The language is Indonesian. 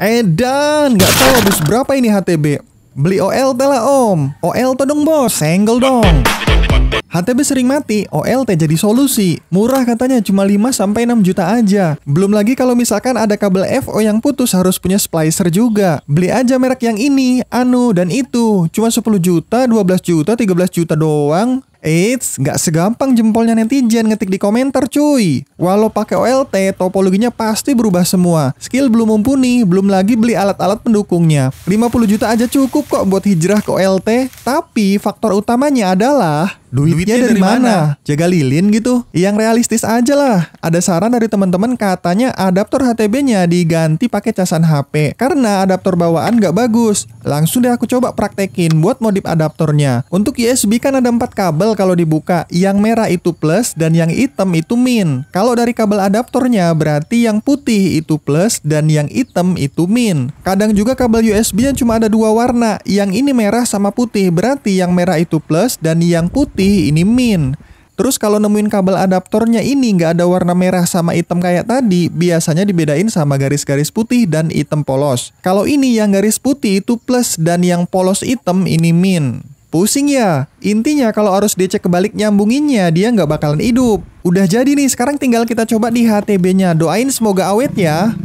Edan, nggak tahu habis berapa ini HTB. Beli OLT lah om. OLT dong bos, senggol dong. HTB sering mati, OLT jadi solusi. Murah katanya cuma 5 sampai 6 juta aja. Belum lagi kalau misalkan ada kabel FO yang putus harus punya splicer juga. Beli aja merek yang ini, anu dan itu. Cuma 10 juta, 12 juta, 13 juta doang. Eits, nggak segampang jempolnya netizen ngetik di komentar cuy. Walau pakai OLT, topologinya pasti berubah semua. Skill belum mumpuni, belum lagi beli alat-alat pendukungnya. 50 juta aja cukup kok buat hijrah ke OLT, tapi faktor utamanya adalah Duitnya, Duitnya dari, dari mana? mana? Jaga lilin gitu. Yang realistis aja lah. Ada saran dari teman-teman katanya adaptor HTB-nya diganti pakai casan HP karena adaptor bawaan nggak bagus. Langsung deh aku coba praktekin buat modif adaptornya. Untuk USB kan ada empat kabel kalau dibuka. Yang merah itu plus dan yang hitam itu min. Kalau dari kabel adaptornya berarti yang putih itu plus dan yang hitam itu min. Kadang juga kabel USB-nya cuma ada dua warna. Yang ini merah sama putih berarti yang merah itu plus dan yang putih putih, ini min. Terus kalau nemuin kabel adaptornya ini nggak ada warna merah sama hitam kayak tadi, biasanya dibedain sama garis-garis putih dan hitam polos. Kalau ini yang garis putih itu plus dan yang polos hitam ini min. Pusing ya? Intinya kalau harus dicek kebalik nyambunginnya, dia nggak bakalan hidup. Udah jadi nih, sekarang tinggal kita coba di HTB-nya. Doain semoga awet ya.